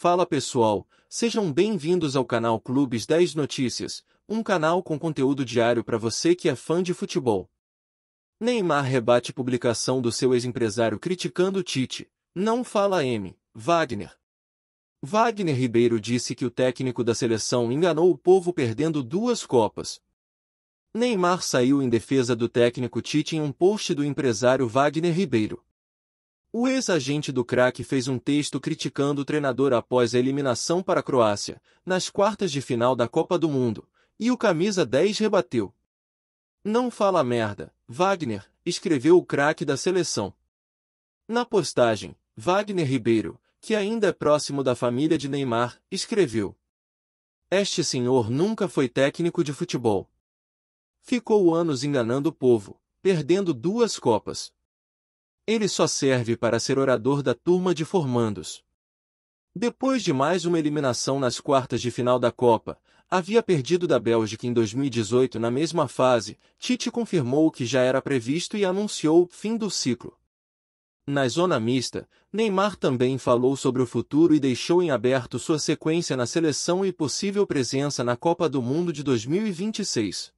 Fala pessoal, sejam bem-vindos ao canal Clubes 10 Notícias, um canal com conteúdo diário para você que é fã de futebol. Neymar rebate publicação do seu ex-empresário criticando Tite. Não fala M. Wagner. Wagner Ribeiro disse que o técnico da seleção enganou o povo perdendo duas Copas. Neymar saiu em defesa do técnico Tite em um post do empresário Wagner Ribeiro. O ex-agente do craque fez um texto criticando o treinador após a eliminação para a Croácia, nas quartas de final da Copa do Mundo, e o camisa 10 rebateu. Não fala merda, Wagner, escreveu o craque da seleção. Na postagem, Wagner Ribeiro, que ainda é próximo da família de Neymar, escreveu: Este senhor nunca foi técnico de futebol. Ficou anos enganando o povo, perdendo duas Copas, ele só serve para ser orador da turma de formandos. Depois de mais uma eliminação nas quartas de final da Copa, havia perdido da Bélgica em 2018 na mesma fase, Tite confirmou o que já era previsto e anunciou o fim do ciclo. Na zona mista, Neymar também falou sobre o futuro e deixou em aberto sua sequência na seleção e possível presença na Copa do Mundo de 2026.